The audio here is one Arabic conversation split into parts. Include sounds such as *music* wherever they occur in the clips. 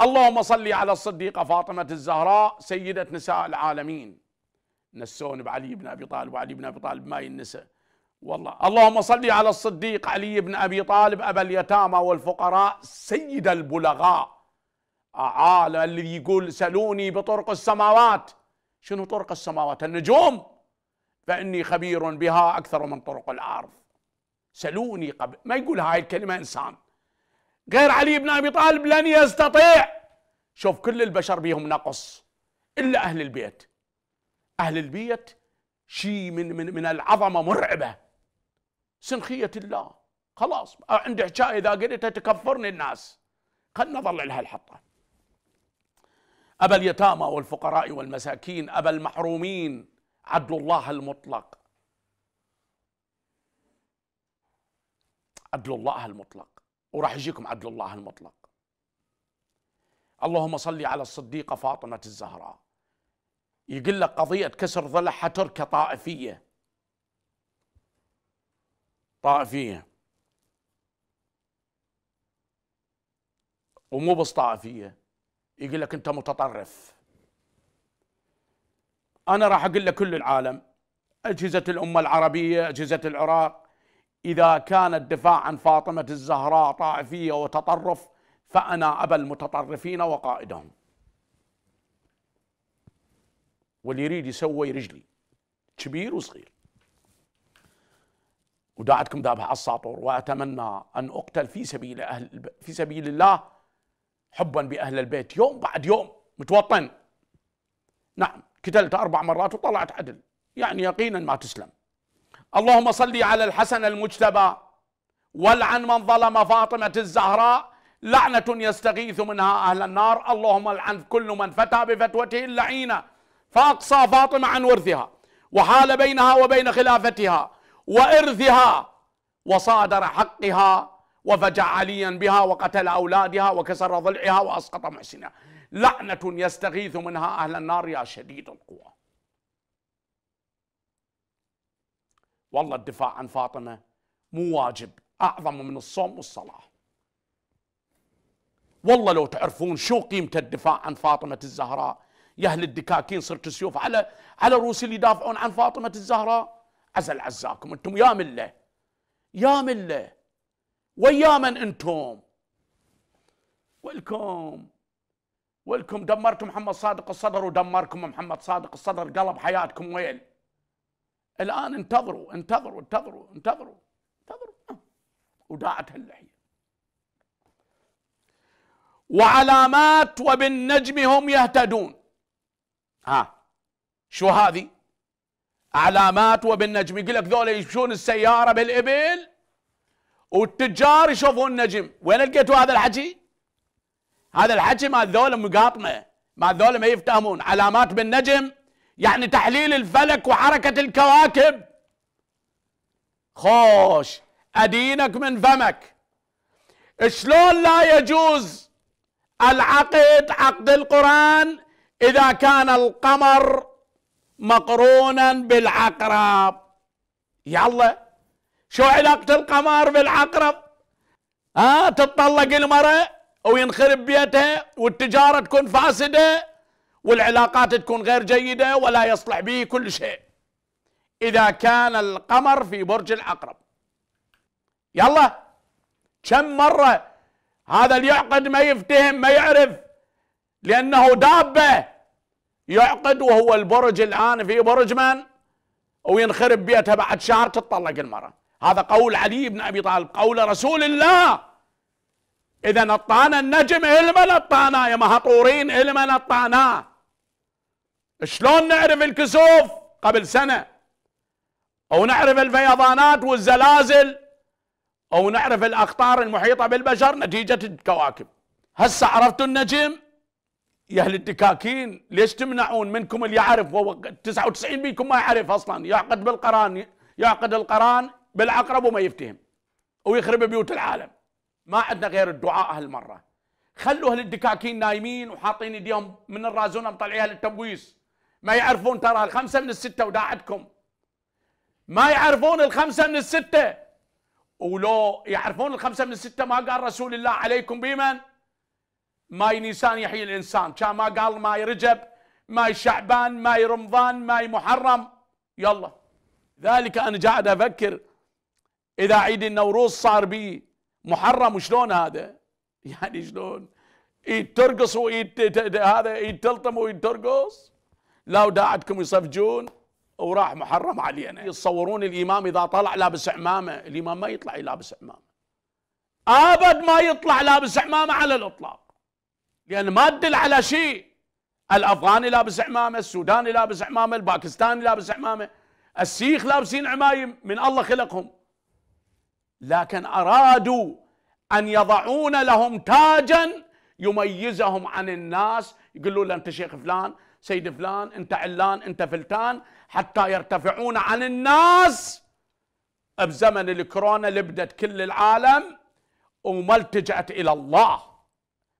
اللهم صل على الصديقة فاطمة الزهراء سيدة نساء العالمين نسون بعلي بن أبي طالب وعلي بن أبي طالب ما ينسى والله اللهم صل على الصديق علي بن أبي طالب أبا اليتامى والفقراء سيد البلغاء أعال الذي يقول سلوني بطرق السماوات شنو طرق السماوات النجوم فإني خبير بها أكثر من طرق الأرض سلوني قبل ما يقول هاي الكلمة إنسان غير علي بن أبي طالب لن يستطيع شوف كل البشر بيهم نقص الا اهل البيت اهل البيت شيء من من من العظمه مرعبه سنخيه الله خلاص عندي حكايه اذا قريتها تكفرني الناس خلنا نظل لها الحطه ابا اليتامى والفقراء والمساكين ابا المحرومين عدل الله المطلق عدل الله المطلق وراح يجيكم عدل الله المطلق اللهم صل على الصديقه فاطمه الزهراء يقول لك قضيه كسر ضلعها حتركه طائفيه طائفيه ومو بس طائفيه يقول لك انت متطرف انا راح اقول لكل العالم اجهزه الامه العربيه اجهزه العراق اذا كان الدفاع عن فاطمه الزهراء طائفيه وتطرف فأنا أبا المتطرفين وقائدهم واللي يريد يسوي رجلي كبير وصغير وداعتكم ذابح على الساطور واتمنى ان اقتل في سبيل اهل في سبيل الله حبا باهل البيت يوم بعد يوم متوطن نعم قتلت اربع مرات وطلعت عدل يعني يقينا ما تسلم اللهم صل على الحسن المجتبى والعن من ظلم فاطمه الزهراء لعنة يستغيث منها أهل النار اللهم العن كل من فتى بفتوته اللعينة فأقصى فاطمة عن ورثها وحال بينها وبين خلافتها وإرثها وصادر حقها وفجع عليا بها وقتل أولادها وكسر ضلعها وأسقط محسنها لعنة يستغيث منها أهل النار يا شديد القوى والله الدفاع عن فاطمة مو واجب أعظم من الصوم والصلاة والله لو تعرفون شو قيمة الدفاع عن فاطمة الزهراء يا أهل الدكاكين صرت سيوف على على رؤوس اللي يدافعون عن فاطمة الزهراء عزل عزاكم أنتم يا ملة يا ملة ويا من أنتم ولكم ولكم دمرتم محمد صادق الصدر ودمركم محمد صادق الصدر قلب حياتكم ويل الآن انتظروا انتظروا انتظروا انتظروا انتظروا, انتظروا. وداعت هاللحية وعلامات وبالنجم هم يهتدون ها شو هذه علامات وبالنجم يقول لك ذولا يمشون السياره بالابل والتجار يشوفون النجم وين لقيتوا هذا الحكي هذا الحكي مال ذولا مقاطمه مال ذولا ما يفتهمون علامات بالنجم يعني تحليل الفلك وحركه الكواكب خوش ادينك من فمك شلون لا يجوز العقد عقد القرآن إذا كان القمر مقرونا بالعقرب يلا شو علاقة القمر بالعقرب ها آه المرأة وينخرب بيتها والتجارة تكون فاسدة والعلاقات تكون غير جيدة ولا يصلح به كل شيء إذا كان القمر في برج العقرب يلا كم مرة هذا اللي يعقد ما يفتهم ما يعرف لأنه دابة يعقد وهو البرج الآن في برج من وينخرب بيتها بعد شهر تطلق المرأة هذا قول علي بن أبي طالب قول رسول الله إذا نطانا النجم إلما نطانا يا مهطورين إلما نطانا شلون نعرف الكسوف قبل سنة أو نعرف الفيضانات والزلازل او نعرف الاقطار المحيطه بالبشر نتيجه الكواكب هسه عرفتوا النجم يا اهل الدكاكين ليش تمنعون منكم اللي يعرف هو 99 بيكم ما يعرف اصلا يعقد بالقران يعقد القران بالعقرب وما يفتهم ويخرب بيوت العالم ما عندنا غير الدعاء هالمره خلوا اهل الدكاكين نايمين وحاطين ايديهم من الرازونه مطلعيها للتبويس ما يعرفون ترى الخمسه من السته وداعتكم ما يعرفون الخمسه من السته ولو يعرفون الخمسه من السته ما قال رسول الله عليكم بمن؟ ماي نيسان يحيي الانسان، كان ما قال ماي رجب، ماي شعبان، ماي رمضان، ماي محرم، يلا. ذلك انا قاعد افكر اذا عيد النوروز صار بي محرم وشلون هذا؟ *laughs* يعني شلون؟ ايد ترقص وايد هذا ايد تلطم وايد ترقص؟ لا وداعتكم يصفجون وراح محرم علينا نعم. يتصورون الامام اذا طلع لابس عمامه الامام ما يطلع يلابس عمامه ابد ما يطلع لابس عمامه على الاطلاق لان ما تدل على شيء الافغاني لابس عمامه السوداني لابس عمامه الباكستاني لابس عمامه السيخ لابسين عمايم من الله خلقهم لكن ارادوا ان يضعون لهم تاجا يميزهم عن الناس يقولوا له انت شيخ فلان سيد فلان انت علان انت فلتان حتى يرتفعون عن الناس بزمن الكورونا لبدت كل العالم وما التجأت إلى الله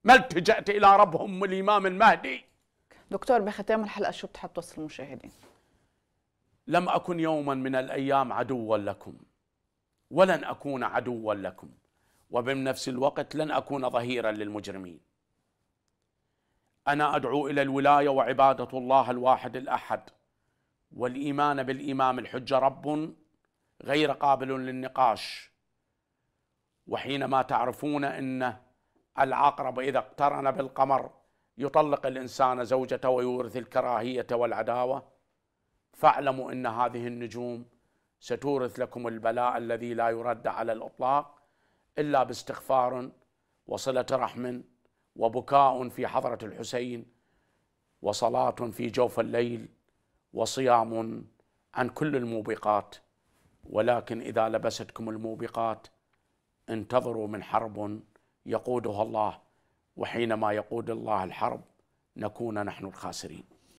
ما التجأت إلى ربهم الإمام المهدي دكتور بختام الحلقة شو بتحب توصل المشاهدين لم أكن يوما من الأيام عدوا لكم ولن أكون عدوا لكم وبنفس الوقت لن أكون ظهيرا للمجرمين أنا أدعو إلى الولاية وعبادة الله الواحد الأحد والايمان بالامام الحجه رب غير قابل للنقاش وحينما تعرفون ان العقرب اذا اقترن بالقمر يطلق الانسان زوجته ويورث الكراهيه والعداوه فاعلموا ان هذه النجوم ستورث لكم البلاء الذي لا يرد على الاطلاق الا باستغفار وصله رحم وبكاء في حضره الحسين وصلاه في جوف الليل وصيام عن كل الموبقات ولكن اذا لبستكم الموبقات انتظروا من حرب يقودها الله وحينما يقود الله الحرب نكون نحن الخاسرين